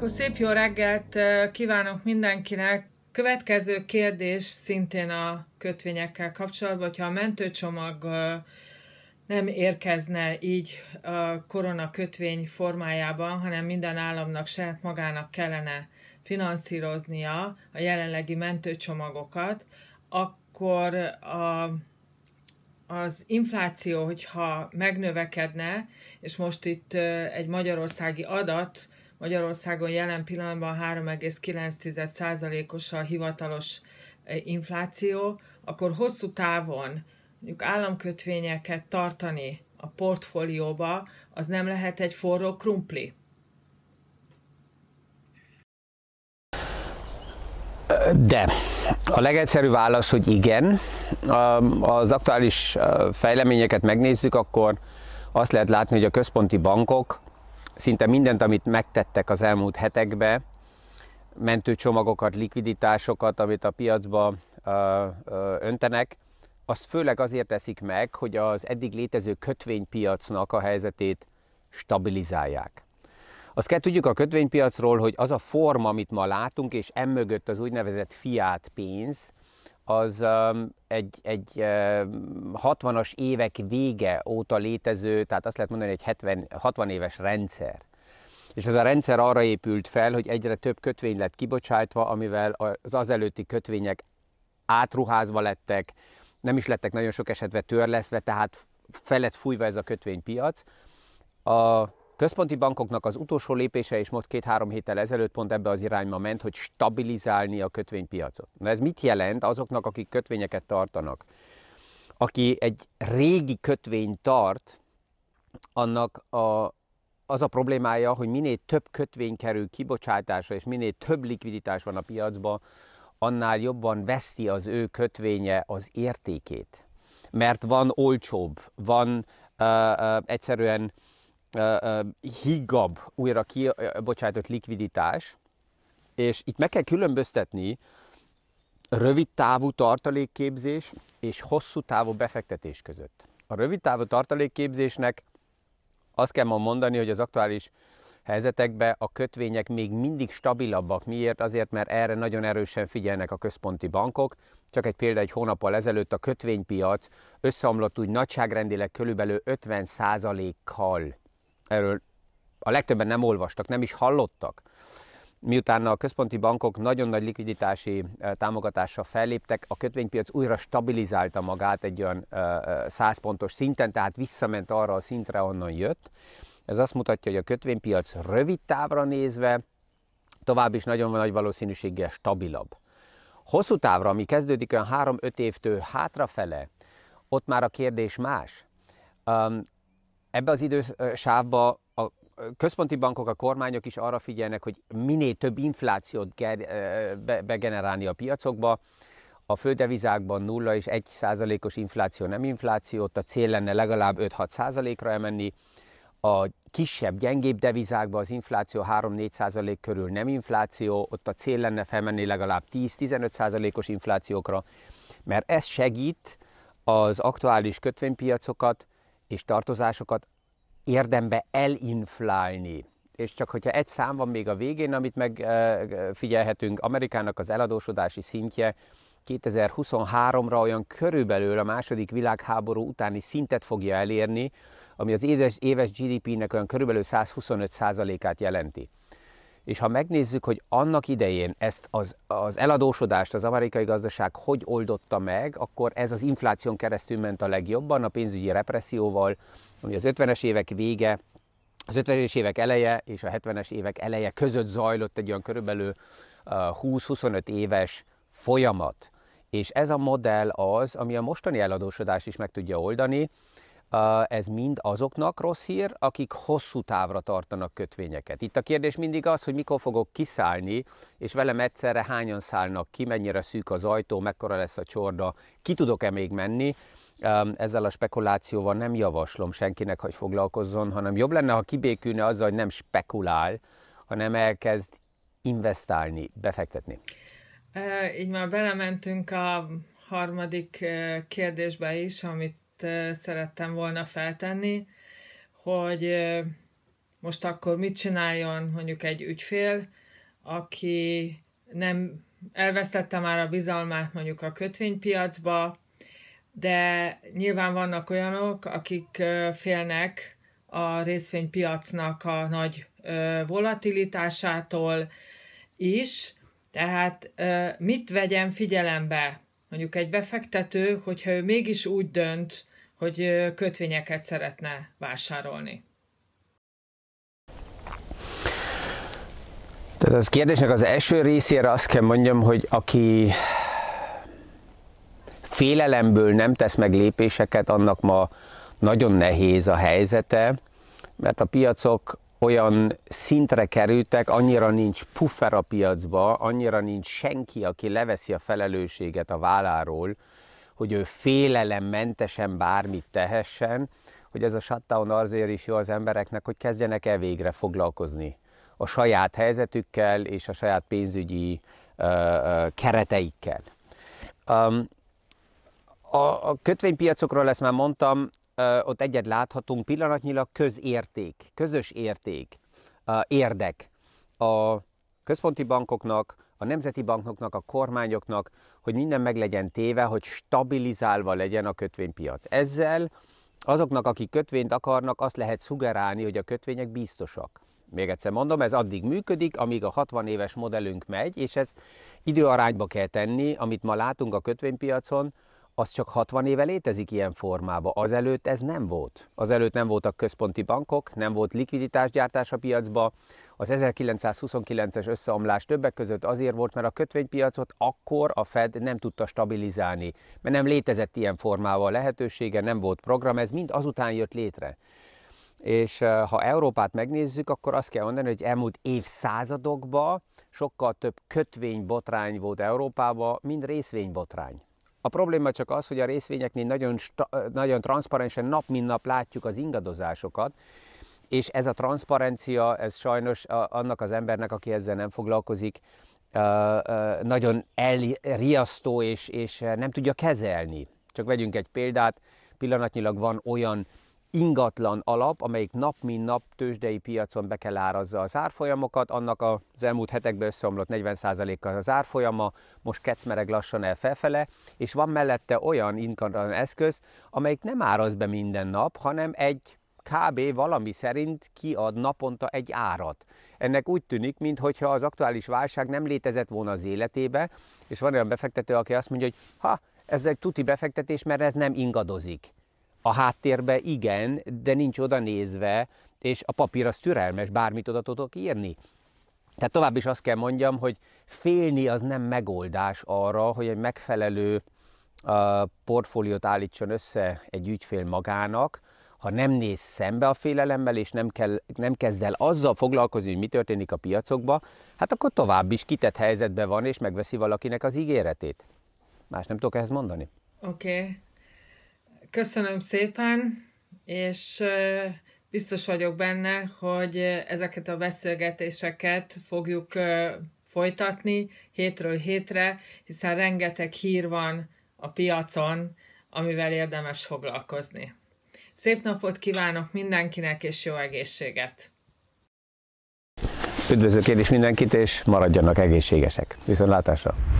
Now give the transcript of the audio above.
Akkor szép jó reggelt kívánok mindenkinek. Következő kérdés szintén a kötvényekkel kapcsolatban, hogyha a mentőcsomag nem érkezne így a korona kötvény formájában, hanem minden államnak saját magának kellene finanszíroznia a jelenlegi mentőcsomagokat, akkor a, az infláció, hogyha megnövekedne, és most itt egy magyarországi adat, Magyarországon jelen pillanatban 3,9%-os a hivatalos e, infláció, akkor hosszú távon mondjuk államkötvényeket tartani a portfólióba, az nem lehet egy forró krumpli. De a legegyszerűbb válasz, hogy igen. Az aktuális e, fejleményeket megnézzük, akkor azt lehet látni, hogy a központi bankok szinte mindent, amit megtettek az elmúlt hetekben, mentőcsomagokat, likviditásokat, amit a piacba öntenek, azt főleg azért teszik meg, hogy az eddig létező kötvénypiacnak a helyzetét stabilizálják. Azt kell tudjuk a kötvénypiacról, hogy az a forma, amit ma látunk, és emögött az úgynevezett fiát pénz, az um, egy, egy 60-as um, évek vége óta létező, tehát azt lehet mondani, egy 70, 60 éves rendszer. És ez a rendszer arra épült fel, hogy egyre több kötvény lett kibocsátva, amivel az azelőtti kötvények átruházva lettek, nem is lettek nagyon sok esetben törleszve, tehát felett fújva ez a kötvénypiac. A központi bankoknak az utolsó lépése, és most két-három héttel ezelőtt pont ebbe az irányba ment, hogy stabilizálni a kötvénypiacot. Na ez mit jelent azoknak, akik kötvényeket tartanak? Aki egy régi kötvény tart, annak a, az a problémája, hogy minél több kötvény kerül kibocsátásra, és minél több likviditás van a piacban, annál jobban veszti az ő kötvénye az értékét. Mert van olcsóbb, van uh, uh, egyszerűen higgabb újra kibocsátott likviditás, és itt meg kell különböztetni rövid távú tartalékképzés és hosszú távú befektetés között. A rövid távú tartalékképzésnek azt kell ma mondani, hogy az aktuális helyzetekben a kötvények még mindig stabilabbak. Miért? Azért, mert erre nagyon erősen figyelnek a központi bankok. Csak egy példa, egy hónappal ezelőtt a kötvénypiac összeomlott úgy nagyságrendileg körülbelül 50%-kal erről a legtöbben nem olvastak, nem is hallottak. Miután a központi bankok nagyon nagy likviditási eh, támogatással felléptek, a kötvénypiac újra stabilizálta magát egy olyan 100 eh, eh, pontos szinten, tehát visszament arra a szintre, onnan jött. Ez azt mutatja, hogy a kötvénypiac rövid távra nézve tovább is nagyon nagy valószínűséggel stabilabb. Hosszú távra, ami kezdődik olyan 3-5 évtől hátrafele, ott már a kérdés más. Ebbe az idősávba a központi bankok, a kormányok is arra figyelnek, hogy minél több inflációt begenerálni a piacokba. A földevizákban 0 és 1 százalékos infláció nem ott a cél lenne legalább 5-6 százalékra emenni. A kisebb, gyengébb devizákban az infláció 3-4 százalék körül nem infláció, ott a cél lenne felmenni legalább 10-15 százalékos inflációkra, mert ez segít az aktuális kötvénypiacokat és tartozásokat érdembe elinflálni. És csak hogyha egy szám van még a végén, amit megfigyelhetünk, eh, Amerikának az eladósodási szintje 2023-ra olyan körülbelül a második világháború utáni szintet fogja elérni, ami az éves GDP-nek olyan körülbelül 125%-át jelenti. És ha megnézzük, hogy annak idején ezt az, az eladósodást az amerikai gazdaság hogy oldotta meg, akkor ez az infláción keresztül ment a legjobban, a pénzügyi represszióval, ami az 50-es évek vége, az 50-es évek eleje és a 70-es évek eleje között zajlott egy olyan körülbelül 20-25 éves folyamat. És ez a modell az, ami a mostani eladósodást is meg tudja oldani, ez mind azoknak rossz hír, akik hosszú távra tartanak kötvényeket. Itt a kérdés mindig az, hogy mikor fogok kiszállni, és velem egyszerre hányan szállnak ki, mennyire szűk az ajtó, mekkora lesz a csorda, ki tudok-e még menni. Ezzel a spekulációval nem javaslom senkinek, hogy foglalkozzon, hanem jobb lenne, ha kibékülne azzal, hogy nem spekulál, hanem elkezd investálni, befektetni. így már belementünk a harmadik kérdésbe is, amit szerettem volna feltenni, hogy most akkor mit csináljon mondjuk egy ügyfél, aki nem elvesztette már a bizalmát mondjuk a kötvénypiacba, de nyilván vannak olyanok, akik félnek a részvénypiacnak a nagy volatilitásától is, tehát mit vegyen figyelembe mondjuk egy befektető, hogyha ő mégis úgy dönt, hogy kötvényeket szeretne vásárolni. Tehát az kérdésnek az első részére azt kell mondjam, hogy aki félelemből nem tesz meg lépéseket, annak ma nagyon nehéz a helyzete, mert a piacok olyan szintre kerültek, annyira nincs puffer a piacba, annyira nincs senki, aki leveszi a felelősséget a válláról, hogy ő félelemmentesen bármit tehessen, hogy ez a shutdown azért is jó az embereknek, hogy kezdjenek el végre foglalkozni a saját helyzetükkel és a saját pénzügyi ö, ö, kereteikkel. Um, a, a kötvénypiacokról lesz már mondtam, ö, ott egyet láthatunk pillanatnyilag közérték, közös érték, ö, érdek a központi bankoknak, a nemzeti bankoknak, a kormányoknak, hogy minden meg legyen téve, hogy stabilizálva legyen a kötvénypiac. Ezzel azoknak, akik kötvényt akarnak, azt lehet szugerálni, hogy a kötvények biztosak. Még egyszer mondom, ez addig működik, amíg a 60 éves modellünk megy, és ezt időarányba kell tenni, amit ma látunk a kötvénypiacon, az csak 60 éve létezik ilyen formába, azelőtt ez nem volt. Azelőtt nem voltak központi bankok, nem volt likviditásgyártás a piacba, az 1929-es összeomlás többek között azért volt, mert a kötvénypiacot akkor a Fed nem tudta stabilizálni, mert nem létezett ilyen formával lehetősége, nem volt program, ez mind azután jött létre. És eh, ha Európát megnézzük, akkor azt kell mondani, hogy elmúlt évszázadokban sokkal több kötvénybotrány volt Európában, mint részvénybotrány. A probléma csak az, hogy a részvényeknél nagyon, nagyon transzparensen nap mint nap látjuk az ingadozásokat, és ez a transzparencia, ez sajnos annak az embernek, aki ezzel nem foglalkozik, nagyon elriasztó és, és nem tudja kezelni. Csak vegyünk egy példát, pillanatnyilag van olyan ingatlan alap, amelyik nap mint nap tőzsdei piacon be kell árazza az árfolyamokat, annak az elmúlt hetekben összeomlott 40%-kal az árfolyama, most kecmereg lassan el felfele, és van mellette olyan ingatlan eszköz, amelyik nem áraz be minden nap, hanem egy kb. valami szerint kiad naponta egy árat. Ennek úgy tűnik, mintha az aktuális válság nem létezett volna az életébe, és van olyan befektető, aki azt mondja, hogy ha, ez egy tuti befektetés, mert ez nem ingadozik a háttérbe igen, de nincs oda nézve, és a papír az türelmes, bármit oda tudok írni. Tehát tovább is azt kell mondjam, hogy félni az nem megoldás arra, hogy egy megfelelő a portfóliót állítson össze egy ügyfél magának, ha nem néz szembe a félelemmel, és nem, kell, nem kezd el azzal foglalkozni, hogy mi történik a piacokba, hát akkor tovább is kitett helyzetben van, és megveszi valakinek az ígéretét. Más nem tudok ehhez mondani. Oké. Okay. Köszönöm szépen, és biztos vagyok benne, hogy ezeket a beszélgetéseket fogjuk folytatni hétről hétre, hiszen rengeteg hír van a piacon, amivel érdemes foglalkozni. Szép napot kívánok mindenkinek, és jó egészséget! Üdvözlök én is mindenkit, és maradjanak egészségesek. Viszontlátásra!